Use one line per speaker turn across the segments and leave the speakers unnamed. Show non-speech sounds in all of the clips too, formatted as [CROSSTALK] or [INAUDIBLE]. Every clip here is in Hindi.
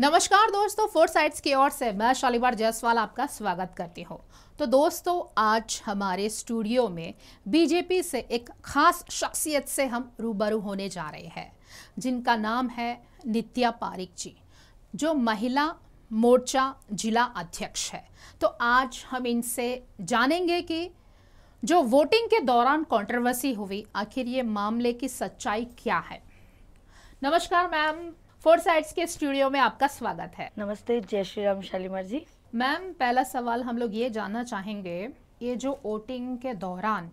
नमस्कार दोस्तों फोर साइड्स की ओर से मैं शालीवार जायसवाल आपका स्वागत करती हूँ तो दोस्तों आज हमारे स्टूडियो में बीजेपी से एक खास शख्सियत से हम रूबरू होने जा रहे हैं जिनका नाम है नित्या पारिक जी जो महिला मोर्चा जिला अध्यक्ष है तो आज हम इनसे जानेंगे कि जो वोटिंग के दौरान कंट्रोवर्सी हुई आखिर ये मामले की सच्चाई क्या है नमस्कार मैम फोर साइड्स के स्टूडियो में आपका स्वागत है नमस्ते जय श्री राम शालीमार जी मैम पहला सवाल हम लोग ये जानना चाहेंगे ये जो वोटिंग के दौरान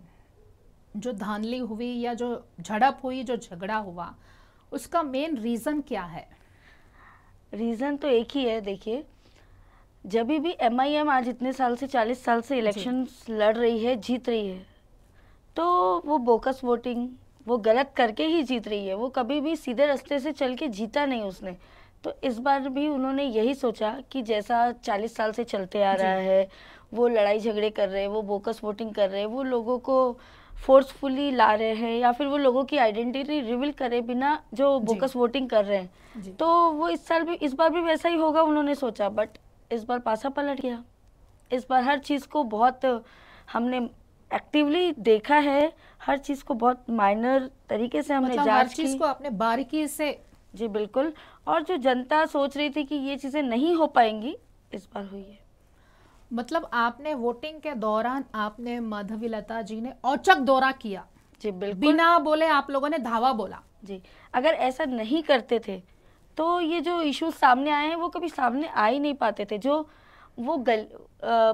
जो धांधली हुई या जो झड़प हुई जो झगड़ा हुआ उसका मेन रीज़न क्या है रीज़न तो एक ही है देखिए
जब भी एम आई एम आज इतने साल से चालीस साल से इलेक्शन लड़ रही है जीत रही है तो वो बोकस वोटिंग वो गलत करके ही जीत रही है वो कभी भी सीधे रास्ते से चल के जीता नहीं उसने तो इस बार भी उन्होंने यही सोचा कि जैसा चालीस साल से चलते आ रहा है वो लड़ाई झगड़े कर रहे हैं वो बोकस वोटिंग कर रहे हैं वो लोगों को फोर्सफुली ला रहे हैं या फिर वो लोगों की आइडेंटिटी रिवील करे बिना जो बोकस वोटिंग कर रहे हैं तो वो इस साल भी इस बार भी वैसा ही होगा उन्होंने सोचा बट इस बार पासा पलट गया इस बार हर चीज़ को बहुत हमने एक्टिवली देखा है हर चीज़ को बहुत माइनर तरीके से हमने मतलब हर चीज़ को आपने
बारीकी से जी बिल्कुल और जो जनता सोच रही थी कि ये चीज़ें नहीं हो पाएंगी इस बार हुई है मतलब आपने वोटिंग के दौरान आपने माधवी लता जी ने औचक दौरा किया जी बिल्कुल बिना बोले आप लोगों ने धावा बोला जी अगर
ऐसा नहीं करते थे तो ये जो इश्यूज सामने आए हैं वो कभी सामने आ ही नहीं पाते थे जो वो गल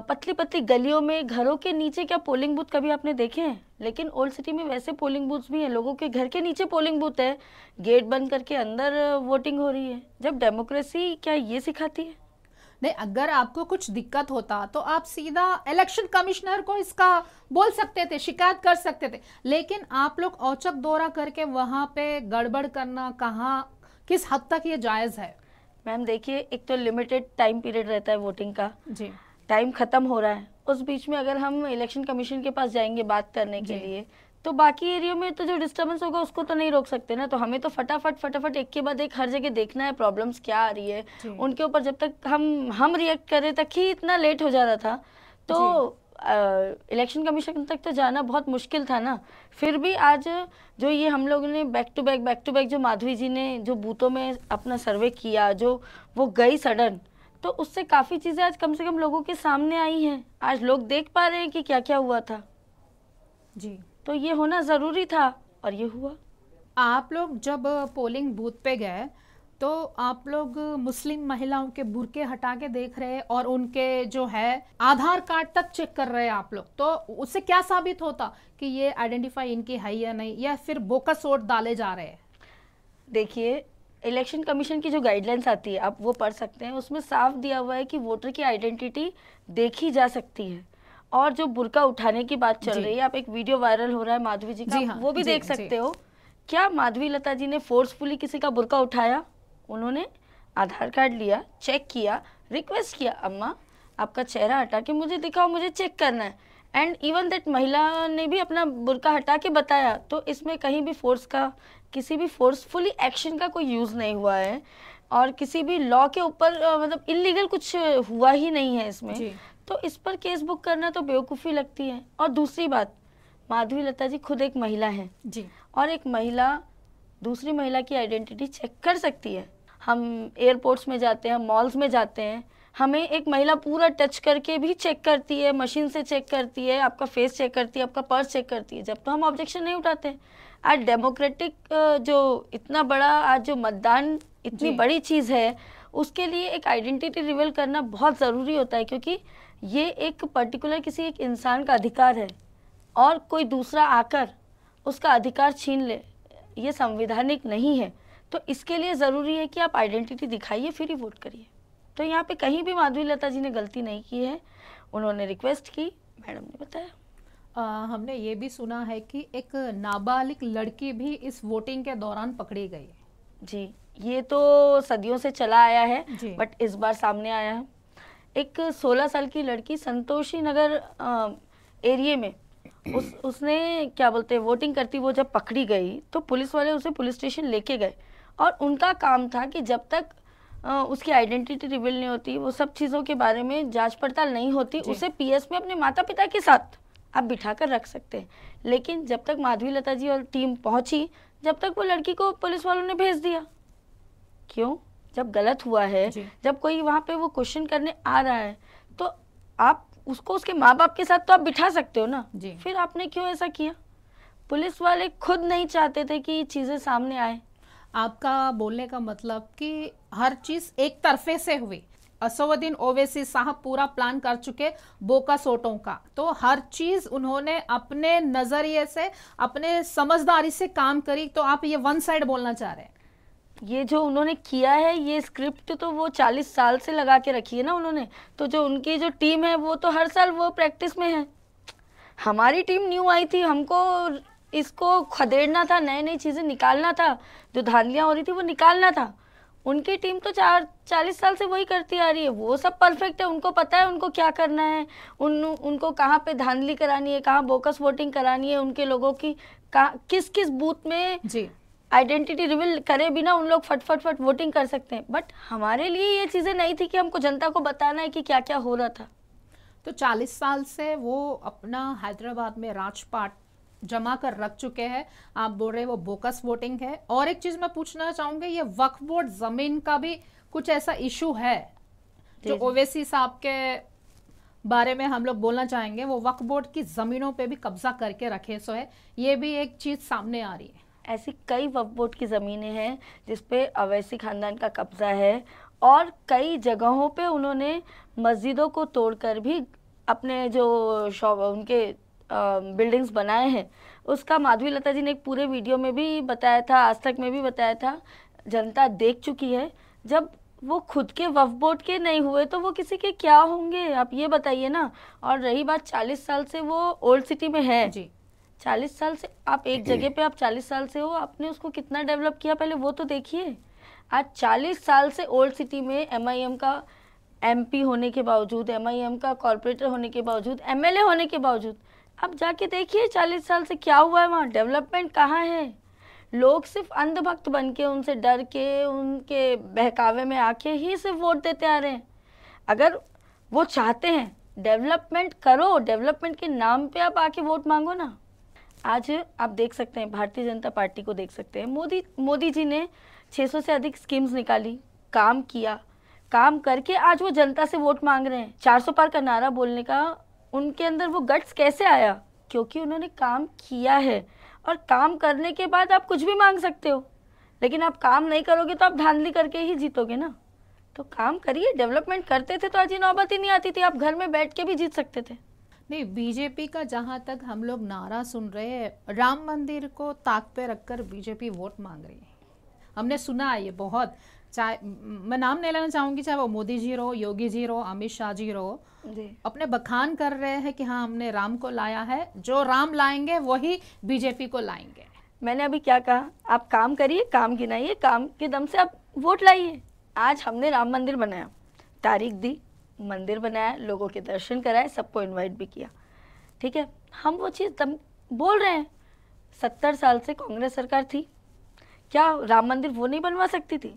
पतली पतली गलियों में घरों के नीचे क्या पोलिंग बूथ कभी आपने देखे हैं लेकिन ओल्ड सिटी में वैसे पोलिंग बूथ्स भी हैं लोगों के घर के नीचे पोलिंग बूथ है गेट
बंद करके अंदर वोटिंग हो रही है जब डेमोक्रेसी क्या ये सिखाती है नहीं अगर आपको कुछ दिक्कत होता तो आप सीधा इलेक्शन कमिश्नर को इसका बोल सकते थे शिकायत कर सकते थे लेकिन आप लोग औचक दौरा करके वहाँ पे गड़बड़ करना कहाँ किस हद तक ये जायज़ है मैम देखिए एक तो लिमिटेड टाइम पीरियड
रहता है वोटिंग का जी टाइम ख़त्म हो रहा है उस बीच में अगर हम इलेक्शन कमीशन के पास जाएंगे बात करने के लिए तो बाकी एरियो में तो जो डिस्टर्बेंस होगा उसको तो नहीं रोक सकते ना तो हमें तो फटाफट फटाफट एक के बाद एक हर जगह देखना है प्रॉब्लम्स क्या आ रही है उनके ऊपर जब तक हम हम रिएक्ट करें तक ही इतना लेट हो जा रहा था तो इलेक्शन कमीशन तक तो जाना बहुत मुश्किल था ना फिर भी आज जो ये हम लोगों ने back to back back to back जो माधवी जी ने जो बूथों में अपना सर्वे किया जो वो गई सडन तो उससे काफ़ी चीज़ें आज कम से कम लोगों के सामने आई हैं आज लोग देख पा रहे हैं कि क्या क्या हुआ था
जी तो ये होना ज़रूरी था और ये हुआ आप लोग जब पोलिंग बूथ पे गए तो आप लोग मुस्लिम महिलाओं के बुरके हटा के देख रहे हैं और उनके जो है आधार कार्ड तक चेक कर रहे हैं आप लोग तो उससे क्या साबित होता कि ये आइडेंटिफाई इनकी है या नहीं या फिर बोकस वोट डाले जा रहे हैं देखिए इलेक्शन कमीशन की जो गाइडलाइंस आती है आप वो पढ़ सकते हैं उसमें साफ दिया हुआ है कि
वोटर की आइडेंटिटी देखी जा सकती है और जो बुरका उठाने की बात चल रही है आप एक वीडियो वायरल हो रहा है माधवी जी का जी हाँ, वो भी जी, देख सकते जी. हो क्या माधवी लता जी ने फोर्सफुली किसी का बुरका उठाया उन्होंने आधार कार्ड लिया चेक किया रिक्वेस्ट किया अम्मा आपका चेहरा हटा के मुझे दिखाओ मुझे चेक करना है एंड इवन दैट महिला ने भी अपना बुरका हटा के बताया तो इसमें कहीं भी फोर्स का किसी भी फोर्सफुली एक्शन का कोई यूज़ नहीं हुआ है और किसी भी लॉ के ऊपर मतलब इलीगल कुछ हुआ ही नहीं है इसमें तो इस पर केस बुक करना तो बेवकूफ़ी लगती है और दूसरी बात माधवी लता जी खुद एक महिला है जी और एक महिला दूसरी महिला की आइडेंटिटी चेक कर सकती है हम एयरपोर्ट्स में जाते हैं मॉल्स में जाते हैं हमें एक महिला पूरा टच करके भी चेक करती है मशीन से चेक करती है आपका फेस चेक करती है आपका पर्स चेक करती है जब तो हम ऑब्जेक्शन नहीं उठाते आज डेमोक्रेटिक जो इतना बड़ा आज जो मतदान इतनी बड़ी चीज़ है उसके लिए एक आइडेंटिटी रिवील करना बहुत ज़रूरी होता है क्योंकि ये एक पर्टिकुलर किसी एक इंसान का अधिकार है और कोई दूसरा आकर उसका अधिकार छीन ले ये संवैधानिक नहीं है तो इसके लिए ज़रूरी है कि आप आइडेंटिटी दिखाइए फिर ही वोट करिए तो यहाँ पे कहीं भी माधुरी
लता जी ने गलती नहीं की है उन्होंने रिक्वेस्ट की मैडम ने बताया आ, हमने ये भी सुना है कि एक नाबालिग लड़की भी इस वोटिंग के दौरान पकड़ी गई
जी ये तो सदियों से चला आया है बट इस बार सामने आया है एक 16 साल की लड़की संतोषी नगर एरिए में उस उसने क्या बोलते हैं वोटिंग करती वो जब पकड़ी गई तो पुलिस वाले उसे पुलिस स्टेशन लेके गए और उनका काम था कि जब तक उसकी आइडेंटिटी रिवील नहीं होती वो सब चीज़ों के बारे में जांच पड़ताल नहीं होती उसे पीएस में अपने माता पिता के साथ आप बिठा कर रख सकते हैं लेकिन जब तक माधवी लता जी और टीम पहुंची जब तक वो लड़की को पुलिस वालों ने भेज दिया क्यों जब गलत हुआ है जब कोई वहाँ पे वो क्वेश्चन करने आ रहा है तो आप उसको उसके माँ बाप के साथ तो आप बिठा सकते हो ना जी फिर आपने
क्यों ऐसा किया पुलिस वाले खुद नहीं चाहते थे कि ये चीज़ें सामने आए आपका बोलने का मतलब कि हर चीज़ एक तरफे से हुई असउद्दीन ओवैसी साहब पूरा प्लान कर चुके बोका सोटों का तो हर चीज़ उन्होंने अपने नज़रिए से अपने समझदारी से काम करी तो आप ये वन साइड बोलना चाह रहे हैं ये जो उन्होंने किया है ये स्क्रिप्ट तो वो चालीस साल से लगा के रखी है ना उन्होंने
तो जो उनकी जो टीम है वो तो हर साल वो प्रैक्टिस में है हमारी टीम न्यू आई थी हमको इसको खदेड़ना था नई नई चीज़ें निकालना था जो धांधलियाँ हो रही थी वो निकालना था उनकी टीम तो चार चालीस साल से वही करती आ रही है वो सब परफेक्ट है उनको पता है उनको क्या करना है उन उनको कहाँ पे धांधली करानी है कहाँ बोकस वोटिंग करानी है उनके लोगों की कहाँ किस किस बूथ में जी आइडेंटिटी रिवील करे बिना उन लोग फटफट फट वोटिंग कर सकते हैं बट हमारे लिए ये चीज़ें नहीं थी कि हमको जनता को बताना है
कि क्या क्या हो रहा था तो 40 साल से वो अपना हैदराबाद में राजपाट जमा कर रख चुके हैं आप बोल रहे वो बोकस वोटिंग है और एक चीज़ मैं पूछना चाहूंगी ये वक्फ बोर्ड ज़मीन का भी कुछ ऐसा इशू है जो ओवेसी साहब के बारे में हम लोग बोलना चाहेंगे वो वक्फ बोर्ड की ज़मीनों पे भी कब्जा करके रखे सो है ये भी एक चीज़ सामने आ रही है ऐसी कई वफ की ज़मीनें हैं
जिस अवैसी ख़ानदान का कब्ज़ा है और कई जगहों पे उन्होंने मस्जिदों को तोड़कर भी अपने जो शॉप उनके बिल्डिंग्स बनाए हैं उसका माधवी लता जी ने एक पूरे वीडियो में भी बताया था आज तक में भी बताया था जनता देख चुकी है जब वो खुद के वफ बोर्ड के नहीं हुए तो वो किसी के क्या होंगे आप ये बताइए ना और रही बात चालीस साल से वो ओल्ड सिटी में है जी चालीस साल से आप एक जगह पे आप चालीस साल से हो आपने उसको कितना डेवलप किया पहले वो तो देखिए आज चालीस साल से ओल्ड सिटी में एम का पी होने के बावजूद एम का कॉरपोरेटर होने के बावजूद ए होने के बावजूद आप जाके देखिए चालीस साल से क्या हुआ है वहाँ डेवलपमेंट कहाँ है लोग सिर्फ अंधभक्त बन के उनसे डर के उनके बहकावे में आके ही सिर्फ वोट देते आ रहे हैं अगर वो चाहते हैं डेवलपमेंट करो डेवलपमेंट के नाम पे आप आके वोट मांगो ना आज आप देख सकते हैं भारतीय जनता पार्टी को देख सकते हैं मोदी मोदी जी ने 600 से अधिक स्कीम्स निकाली काम किया काम करके आज वो जनता से वोट मांग रहे हैं 400 पार का नारा बोलने का उनके अंदर वो गट्स कैसे आया क्योंकि उन्होंने काम किया है और काम करने के बाद आप कुछ भी मांग सकते हो लेकिन आप काम नहीं करोगे तो आप धांधली करके ही जीतोगे ना तो काम करिए डेवलपमेंट करते थे तो आज ये
नौबत ही नहीं आती थी आप घर में बैठ के भी जीत सकते थे नहीं बीजेपी का जहां तक हम लोग नारा सुन रहे हैं राम मंदिर को ताक पे रखकर बीजेपी वोट मांग रही है हमने सुना है ये बहुत चाहे मैं नाम नहीं लेना चाहूंगी चाहे वो मोदी जी रहो योगी जी रहो अमित शाह जी रहो अपने बखान कर रहे हैं कि हाँ हमने राम को लाया है जो राम लाएंगे वही बीजेपी को लाएंगे मैंने अभी क्या कहा आप काम करिए काम गिनाइए
काम के दम से आप वोट लाइए आज हमने राम मंदिर बनाया तारीख दी मंदिर बनाया लोगों के दर्शन कराए सबको इनवाइट भी किया ठीक है हम वो चीज़ तब बोल रहे हैं सत्तर साल से कांग्रेस सरकार थी क्या राम मंदिर वो नहीं बनवा सकती थी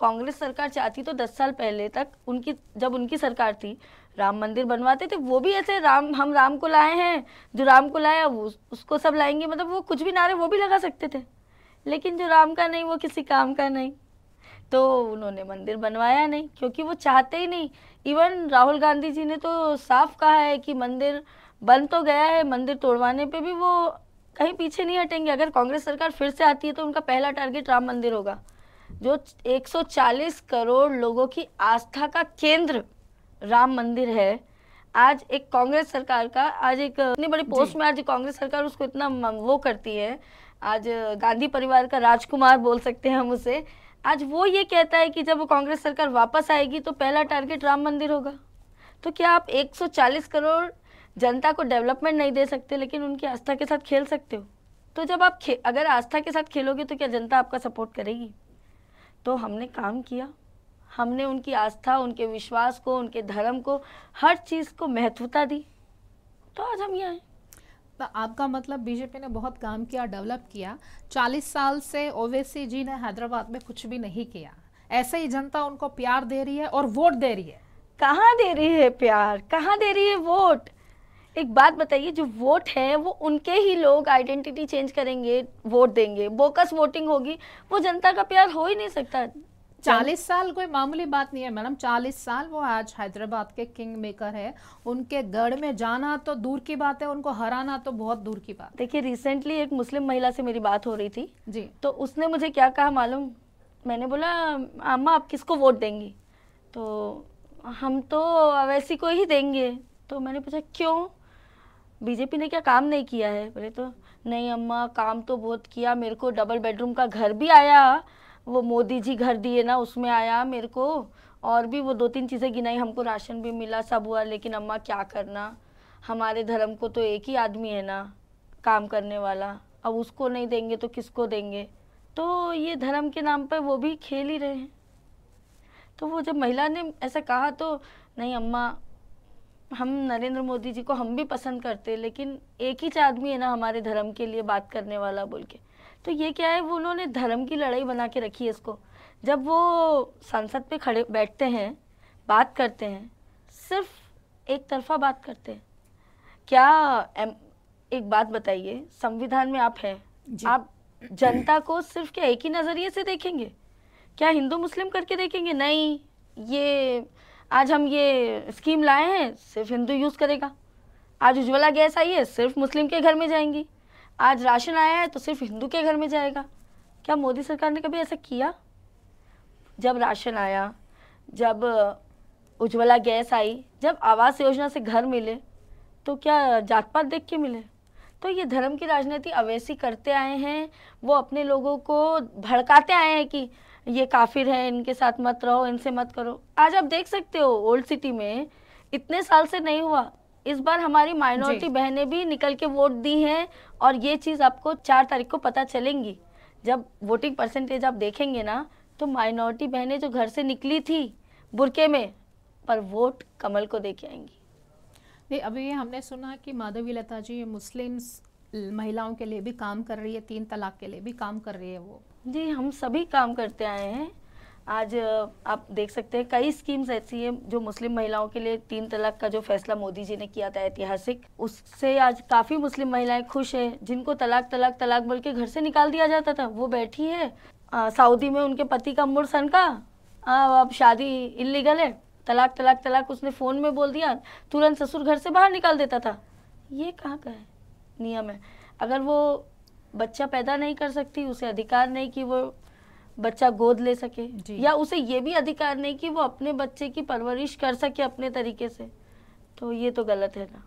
कांग्रेस सरकार चाहती तो दस साल पहले तक उनकी जब उनकी सरकार थी राम मंदिर बनवाते थे वो भी ऐसे राम हम राम को लाए हैं जो राम को लाया वो उसको सब लाएंगे मतलब वो कुछ भी नारे वो भी लगा सकते थे लेकिन जो राम का नहीं वो किसी काम का नहीं तो उन्होंने मंदिर बनवाया नहीं क्योंकि वो चाहते ही नहीं इवन राहुल गांधी जी ने तो साफ कहा है कि मंदिर बन तो गया है मंदिर तोड़वाने पे भी वो कहीं पीछे नहीं हटेंगे अगर कांग्रेस सरकार फिर से आती है तो उनका पहला टारगेट राम मंदिर होगा जो 140 करोड़ लोगों की आस्था का केंद्र राम मंदिर है आज एक कांग्रेस सरकार का आज एक इतनी बड़ी पोस्ट में आज कांग्रेस सरकार उसको इतना वो करती है आज गांधी परिवार का राजकुमार बोल सकते हैं हम उसे आज वो ये कहता है कि जब कांग्रेस सरकार वापस आएगी तो पहला टारगेट राम मंदिर होगा तो क्या आप 140 करोड़ जनता को डेवलपमेंट नहीं दे सकते लेकिन उनकी आस्था के साथ खेल सकते हो तो जब आप अगर आस्था के साथ खेलोगे तो क्या जनता आपका सपोर्ट करेगी तो हमने काम किया हमने उनकी आस्था उनके विश्वास को उनके धर्म
को हर चीज़ को महत्वता दी तो आज हम यहाँ हैं तो आपका मतलब बीजेपी ने बहुत काम किया डेवलप किया 40 साल से ओवैसी जी ने हैदराबाद में कुछ भी नहीं किया ऐसे ही जनता उनको प्यार दे रही है और वोट दे रही है कहाँ दे रही है प्यार कहाँ दे रही है वोट एक बात बताइए जो वोट है वो उनके
ही लोग आइडेंटिटी चेंज करेंगे वोट देंगे बोकस वोटिंग होगी वो जनता का प्यार
हो ही नहीं सकता चालीस साल कोई मामूली बात नहीं है मैडम चालीस साल वो आज हैदराबाद के किंग मेकर है उनके गढ़ में जाना तो दूर की बात है उनको हराना तो बहुत दूर की बात देखिए रिसेंटली एक मुस्लिम महिला से मेरी बात हो रही थी जी तो उसने मुझे क्या कहा मालूम
मैंने बोला अम्मा आप किसको वोट देंगी तो हम तो अवैसी को ही देंगे तो मैंने पूछा क्यों बीजेपी ने क्या काम नहीं किया है बोले तो नहीं अम्मा काम तो बहुत किया मेरे को डबल बेडरूम का घर भी आया वो मोदी जी घर दिए ना उसमें आया मेरे को और भी वो दो तीन चीज़ें गिनाई हमको राशन भी मिला सब हुआ लेकिन अम्मा क्या करना हमारे धर्म को तो एक ही आदमी है ना काम करने वाला अब उसको नहीं देंगे तो किसको देंगे तो ये धर्म के नाम पर वो भी खेल ही रहे हैं तो वो जब महिला ने ऐसा कहा तो नहीं अम्मा हम नरेंद्र मोदी जी को हम भी पसंद करते लेकिन एक ही आदमी है ना हमारे धर्म के लिए बात करने वाला बोल के तो ये क्या है वो उन्होंने धर्म की लड़ाई बना के रखी है इसको जब वो संसद पे खड़े बैठते हैं बात करते हैं सिर्फ एक तरफा बात करते हैं क्या एम, एक बात बताइए संविधान में आप हैं आप जनता को सिर्फ क्या एक ही नज़रिए से देखेंगे क्या हिंदू मुस्लिम करके देखेंगे नहीं ये आज हम ये स्कीम लाए हैं सिर्फ हिंदू यूज़ करेगा आज उज्ज्वला गैस आई है सिर्फ मुस्लिम के घर में जाएंगी आज राशन आया है तो सिर्फ हिंदू के घर में जाएगा क्या मोदी सरकार ने कभी ऐसा किया जब राशन आया जब उज्ज्वला गैस आई जब आवास योजना से घर मिले तो क्या जात पात देख के मिले तो ये धर्म की राजनीति अवैसी करते आए हैं वो अपने लोगों को भड़काते आए हैं कि ये काफिर हैं इनके साथ मत रहो इनसे मत करो आज आप देख सकते हो ओल्ड सिटी में इतने साल से नहीं हुआ इस बार हमारी माइनॉरिटी बहनें भी निकल के वोट दी हैं और ये चीज़ आपको चार तारीख को पता चलेंगी जब वोटिंग परसेंटेज आप देखेंगे ना तो माइनॉरिटी बहनें जो घर से निकली थी बुरके में पर वोट कमल को दे के आएंगी
नहीं अभी हमने सुना कि माधवी लता जी मुस्लिम्स महिलाओं के लिए भी काम कर रही है तीन तलाक के लिए भी काम कर रही है वो जी
हम सभी काम करते आए हैं आज आप देख सकते हैं कई स्कीम्स ऐसी हैं जो मुस्लिम महिलाओं के लिए तीन तलाक का जो फैसला मोदी जी ने किया था ऐतिहासिक उससे आज काफ़ी मुस्लिम महिलाएं खुश हैं जिनको तलाक तलाक तलाक बोल के घर से निकाल दिया जाता था वो बैठी है सऊदी में उनके पति का मुड़ का अब शादी इलीगल है तलाक तलाक तलाक उसने फ़ोन में बोल दिया तुरंत ससुर घर से बाहर निकाल देता था ये कहाँ का है नियम है अगर वो बच्चा पैदा नहीं कर सकती उसे अधिकार नहीं कि वो बच्चा गोद ले सके या उसे ये भी अधिकार नहीं कि वो अपने बच्चे की परवरिश कर सके अपने तरीके से तो ये तो गलत है ना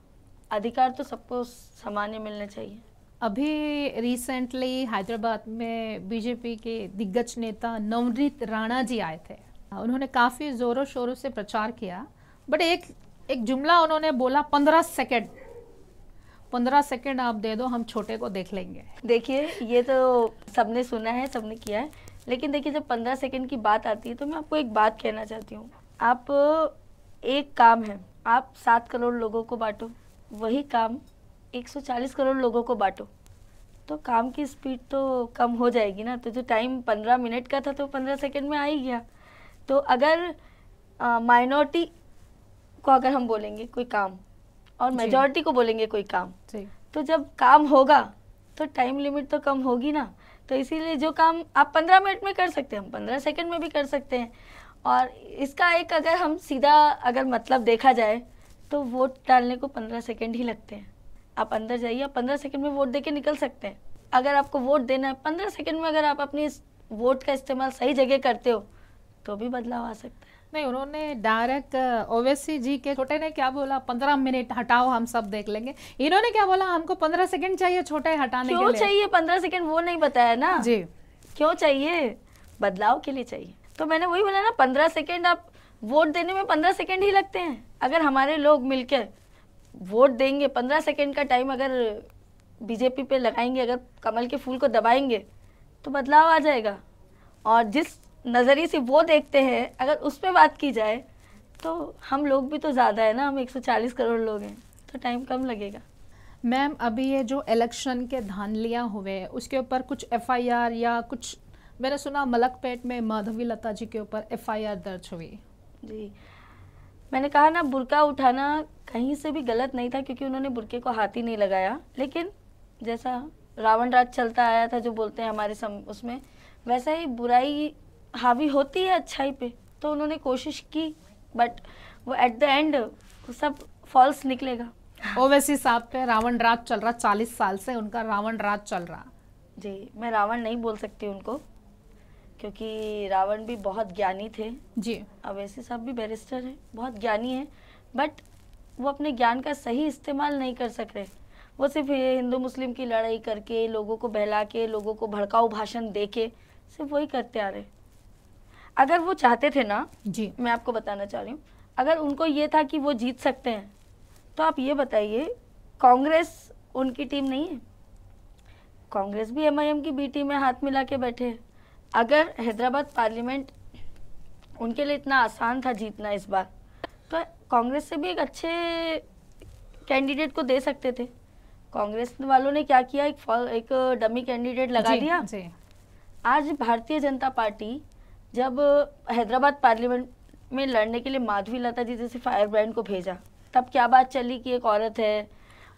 अधिकार तो सबको सामान्य मिलने चाहिए
अभी रिसेंटली हैदराबाद में बीजेपी के दिग्गज नेता नवनीत राणा जी आए थे उन्होंने काफ़ी ज़ोरों शोरों से प्रचार किया बट एक एक जुमला उन्होंने बोला पंद्रह सेकेंड पंद्रह सेकेंड आप दे दो हम छोटे को देख लेंगे देखिए ये तो सबने सुना है सबने किया है लेकिन देखिए
जब पंद्रह सेकेंड की बात आती है तो मैं आपको एक बात कहना चाहती हूँ आप एक काम है आप सात करोड़ लोगों को बांटो वही काम 140 करोड़ लोगों को बांटो तो काम की स्पीड तो कम हो जाएगी ना तो जो टाइम 15 मिनट का था तो 15 सेकंड में आ ही गया तो अगर माइनॉरिटी को अगर हम बोलेंगे कोई काम और मेजॉरिटी को बोलेंगे कोई काम तो जब काम होगा तो टाइम लिमिट तो कम होगी ना तो इसीलिए जो काम आप पंद्रह मिनट में कर सकते हैं हम पंद्रह सेकेंड में भी कर सकते हैं और इसका एक अगर हम सीधा अगर मतलब देखा जाए तो वोट डालने को पंद्रह सेकेंड ही लगते हैं आप अंदर जाइए आप पंद्रह सेकेंड में वोट दे के निकल सकते हैं अगर आपको वोट देना है पंद्रह सेकेंड में अगर आप अपनी वोट का इस्तेमाल
सही जगह करते हो तो भी बदलाव आ सकता है नहीं उन्होंने डायरेक्ट ओवैसी जी के छोटे ने क्या बोला पंद्रह मिनट हटाओ हम सब देख लेंगे इन्होंने क्या बोला हमको पंद्रह सेकंड चाहिए छोटे हटाने क्यों के लिए चाहिए पंद्रह सेकंड वो नहीं बताया ना जी क्यों चाहिए
बदलाव के लिए चाहिए तो मैंने वही बोला ना पंद्रह सेकेंड आप वोट देने में पंद्रह सेकेंड ही लगते हैं अगर हमारे लोग मिलकर वोट देंगे पंद्रह सेकेंड का टाइम अगर बीजेपी पे लगाएंगे अगर कमल के फूल को दबाएंगे तो बदलाव आ जाएगा और जिस नज़रिए से वो देखते हैं अगर उस पर बात की जाए तो हम लोग भी तो
ज़्यादा है ना हम 140 करोड़ लोग हैं तो टाइम कम लगेगा मैम अभी ये जो इलेक्शन के धानलियाँ हुए उसके ऊपर कुछ एफआईआर या कुछ मैंने सुना मलकपेट में माधवी लता जी के ऊपर एफआईआर दर्ज हुई जी मैंने कहा ना
बुरका उठाना कहीं से भी गलत नहीं था क्योंकि उन्होंने बुरके को हाथ ही नहीं लगाया लेकिन जैसा रावण राज चलता आया था जो बोलते हैं हमारे सम उसमें वैसा ही बुराई हावी होती है अच्छाई पे तो उन्होंने कोशिश की बट वो एट द एंड
सब फॉल्स निकलेगा [LAUGHS] ओवैसी साहब पे रावण राज चल रहा चालीस साल से उनका रावण राज चल रहा जी मैं रावण नहीं बोल सकती उनको क्योंकि
रावण भी बहुत ज्ञानी थे जी अवैसी साहब भी बैरिस्टर हैं बहुत ज्ञानी हैं बट वो अपने ज्ञान का सही इस्तेमाल नहीं कर सक रहे वो सिर्फ हिंदू मुस्लिम की लड़ाई करके लोगों को बहला के लोगों को भड़काऊ भाषण दे के सिर्फ वही करते आ रहे अगर वो चाहते थे ना जी मैं आपको बताना चाह रही हूँ अगर उनको ये था कि वो जीत सकते हैं तो आप ये बताइए कांग्रेस उनकी टीम नहीं है कांग्रेस भी एमआईएम की बी टीम में हाथ मिला के बैठे हैं अगर हैदराबाद पार्लियामेंट उनके लिए इतना आसान था जीतना इस बार तो कांग्रेस से भी एक अच्छे कैंडिडेट को दे सकते थे कांग्रेस वालों ने क्या किया एक एक डमी कैंडिडेट लगा जी, दिया जी। आज भारतीय जनता पार्टी जब हैदराबाद पार्लियामेंट में लड़ने के लिए माधवी लता जी जैसे फायर ब्रांड को भेजा तब क्या बात चली कि एक औरत है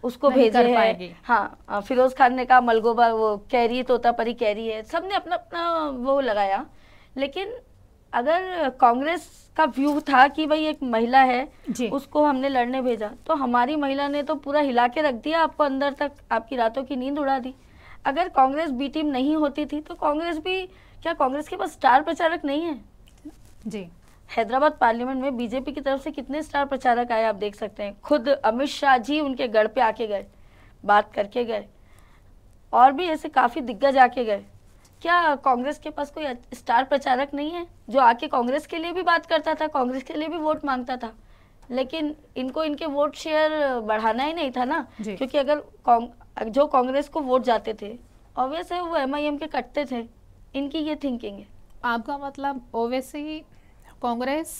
उसको भेजे है हाँ फिरोज खान ने कहा मलगोबा वो कैरी परी कैरी है सब ने अपना अपना वो लगाया लेकिन अगर कांग्रेस का व्यू था कि भाई एक महिला है उसको हमने लड़ने भेजा तो हमारी महिला ने तो पूरा हिला के रख दिया आपको अंदर तक आपकी रातों की नींद उड़ा दी अगर कांग्रेस बी टीम नहीं होती थी तो कांग्रेस भी क्या कांग्रेस के पास स्टार प्रचारक नहीं है जी हैदराबाद पार्लियामेंट में बीजेपी की तरफ से कितने स्टार प्रचारक आए आप देख सकते हैं खुद अमित शाह जी उनके गढ़ पे आके गए बात करके गए और भी ऐसे काफ़ी दिग्गज आके गए क्या कांग्रेस के पास कोई स्टार प्रचारक नहीं है जो आके कांग्रेस के लिए भी बात करता था कांग्रेस के लिए भी वोट मांगता था लेकिन इनको इनके वोट शेयर बढ़ाना ही नहीं था ना क्योंकि अगर जो कांग्रेस
को वोट जाते थे ऑब्वियस है वो एमआईएम के कटते थे इनकी ये थिंकिंग है आपका मतलब Owaisi Congress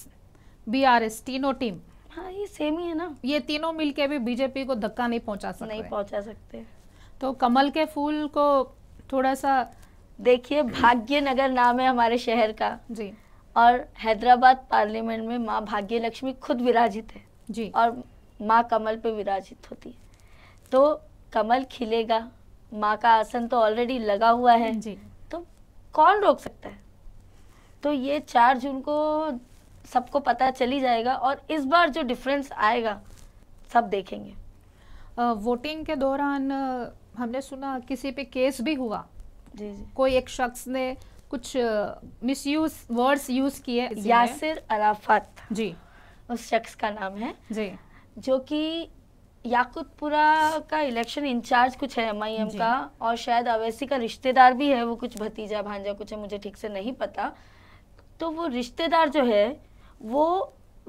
B R S तीनों टीम हाँ ये सेम ही है ना ये तीनों मिलके भी बीजेपी को धक्का नहीं पहुंचा सकते नहीं पहुंचा सकते तो कमल के फूल को थोड़ा सा देखिए भाग्यनगर नाम है हमारे शहर
का जी और हैदराबाद पार्लियामेंट में माँ भाग्य लक्ष्मी खुद विराजित है जी और माँ कमल पे विराजित होती है तो कमल खिलेगा माँ का आसन तो ऑलरेडी लगा हुआ है जी कौन रोक सकता है तो ये चार जून को सबको पता चली जाएगा और इस बार जो डिफरेंस
आएगा सब देखेंगे वोटिंग के दौरान हमने सुना किसी पे केस भी हुआ जी जी कोई एक शख्स ने कुछ मिस यूज वर्ड्स यूज किए यासिर अराफत जी उस शख्स का नाम है
जी जो कि याकूतपुरा का इलेक्शन इंचार्ज कुछ है एम का और शायद अवैसी का रिश्तेदार भी है वो कुछ भतीजा भांजा कुछ है मुझे ठीक से नहीं पता तो वो रिश्तेदार जो है वो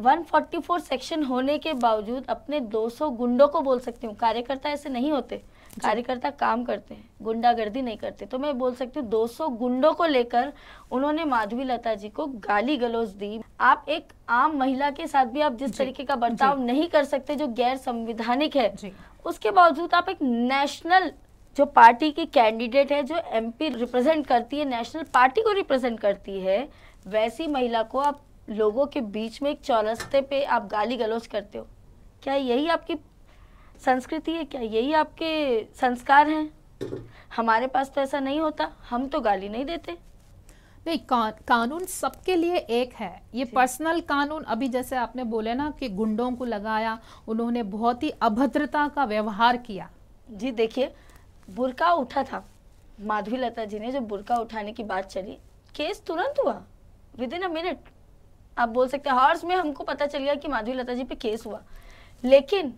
144 सेक्शन होने के बावजूद अपने 200 गुंडों को बोल सकती हूँ कार्यकर्ता ऐसे नहीं होते कार्यकर्ता काम करते हैं गुंडागर्दी नहीं करते तो मैं बोल सकती हूँ 200 गुंडों को लेकर उन्होंने माधवी लता जी को गाली गलौज दी आप एक आम महिला के साथ भी आप जिस तरीके का बर्ताव नहीं कर सकते जो गैर संविधानिक है उसके बावजूद आप एक नेशनल जो पार्टी की कैंडिडेट है जो एमपी रिप्रेजेंट करती है नेशनल पार्टी को रिप्रेजेंट करती है वैसी महिला को आप लोगों के बीच में एक चौरस्ते पे आप गाली गलौज करते हो क्या यही आपकी संस्कृति है क्या यही आपके संस्कार हैं
हमारे पास तो ऐसा नहीं होता हम तो गाली नहीं देते नहीं का, कानून सबके लिए एक है ये पर्सनल कानून अभी जैसे आपने बोले ना कि गुंडों को लगाया उन्होंने बहुत ही अभद्रता का व्यवहार किया जी देखिए
बुरका उठा था माधवी लता जी ने जब बुरका उठाने की बात चली केस तुरंत हुआ विद इन अ मिनट आप बोल सकते हैं हॉर्स में हमको पता चल गया कि माधवी लता जी पे केस हुआ लेकिन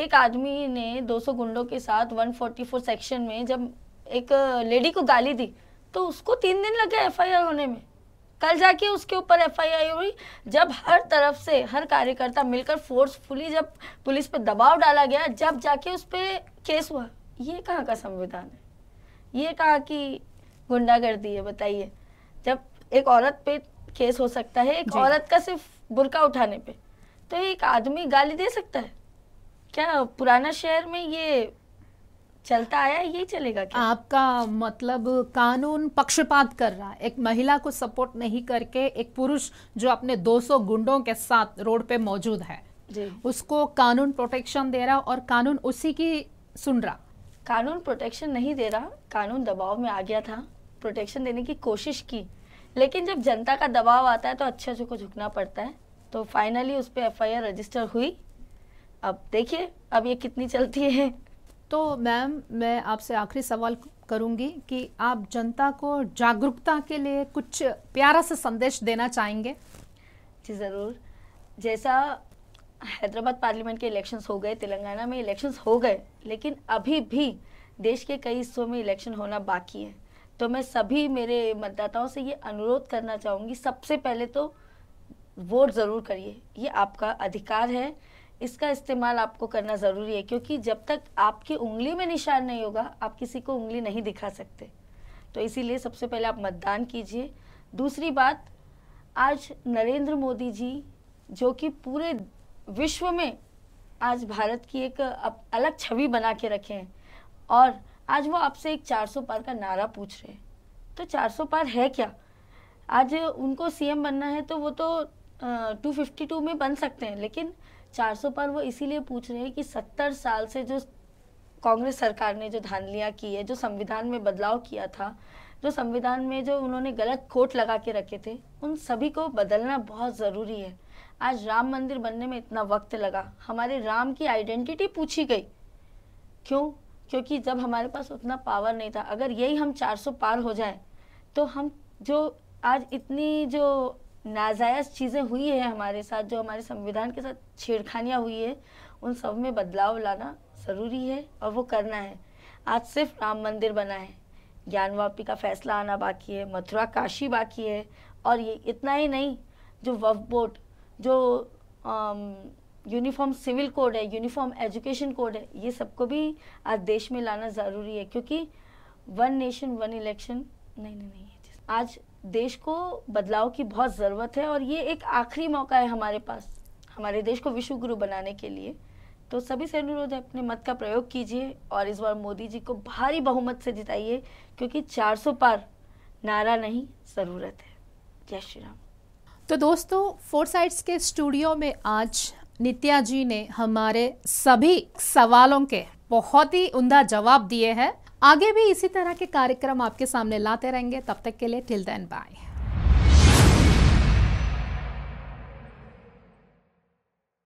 एक आदमी ने 200 गुंडों के साथ 144 सेक्शन में जब एक लेडी को गाली दी तो उसको तीन दिन लग गया एफ होने में कल जाके उसके ऊपर एफ हुई जब हर तरफ से हर कार्यकर्ता मिलकर फोर्सफुली जब पुलिस पर दबाव डाला गया जब जाके उस पर केस हुआ ये कहाँ का संविधान है ये कहाँ की गुंडागर्दी है बताइए जब एक औरत पे केस हो सकता है एक औरत का सिर्फ बुरका उठाने पे तो एक आदमी गाली
दे सकता है क्या पुराना शहर में ये चलता आया यही चलेगा क्या? आपका मतलब कानून पक्षपात कर रहा है एक महिला को सपोर्ट नहीं करके एक पुरुष जो अपने 200 गुंडों के साथ रोड पे मौजूद है उसको कानून प्रोटेक्शन दे रहा और कानून उसी की सुन रहा कानून प्रोटेक्शन
नहीं दे रहा कानून दबाव में आ गया था प्रोटेक्शन देने की कोशिश की लेकिन जब जनता का दबाव आता है तो अच्छा अच्छे को झुकना पड़ता है तो फाइनली उस पर एफ रजिस्टर हुई
अब देखिए अब ये कितनी चलती है तो मैम मैं आपसे आखिरी सवाल करूंगी कि आप जनता को जागरूकता के लिए कुछ प्यारा सा संदेश देना चाहेंगे जी ज़रूर जैसा हैदराबाद
पार्लियामेंट के इलेक्शंस हो गए तेलंगाना में इलेक्शंस हो गए लेकिन अभी भी देश के कई हिस्सों में इलेक्शन होना बाकी है तो मैं सभी मेरे मतदाताओं से ये अनुरोध करना चाहूँगी सबसे पहले तो वोट ज़रूर करिए ये आपका अधिकार है इसका इस्तेमाल आपको करना ज़रूरी है क्योंकि जब तक आपकी उंगली में निशान नहीं होगा आप किसी को उंगली नहीं दिखा सकते तो इसीलिए सबसे पहले आप मतदान कीजिए दूसरी बात आज नरेंद्र मोदी जी जो कि पूरे विश्व में आज भारत की एक अलग छवि बना के रखे हैं और आज वो आपसे एक 400 पार का नारा पूछ रहे हैं तो 400 पार है क्या आज उनको सीएम बनना है तो वो तो टू फिफ्टी टू में बन सकते हैं लेकिन चार सौ पार वो इसीलिए पूछ रहे हैं कि सत्तर साल से जो कांग्रेस सरकार ने जो धांधलियाँ की है जो संविधान में बदलाव किया था जो संविधान में जो उन्होंने गलत कोट लगा के रखे थे उन सभी को बदलना बहुत ज़रूरी है आज राम मंदिर बनने में इतना वक्त लगा हमारे राम की आइडेंटिटी पूछी गई क्यों क्योंकि जब हमारे पास उतना पावर नहीं था अगर यही हम 400 पार हो जाए तो हम जो आज इतनी जो नाजायज़ चीज़ें हुई है हमारे साथ जो हमारे संविधान के साथ छेड़खानियाँ हुई है उन सब में बदलाव लाना ज़रूरी है और वो करना है आज सिर्फ राम मंदिर बना है ज्ञानवापी का फैसला आना बाकी है मथुरा काशी बाकी है और ये इतना ही नहीं जो वफ बोर्ड जो यूनिफॉर्म सिविल कोड है यूनिफॉर्म एजुकेशन कोड है ये सबको भी आज देश में लाना ज़रूरी है क्योंकि वन नेशन वन इलेक्शन नहीं नहीं नहीं आज देश को बदलाव की बहुत ज़रूरत है और ये एक आखिरी मौका है हमारे पास हमारे देश को विश्व गुरु बनाने के लिए तो सभी से अनुरोध है अपने मत का प्रयोग कीजिए और इस बार मोदी जी को भारी
बहुमत से जिताइए क्योंकि 400 पार नारा नहीं ज़रूरत
है जय श्री राम
तो दोस्तों फोर साइड्स के स्टूडियो में आज नित्या जी ने हमारे सभी सवालों के बहुत ही उमदा जवाब दिए हैं आगे भी इसी तरह के कार्यक्रम आपके सामने लाते रहेंगे तब तक के लिए टिल देन बाय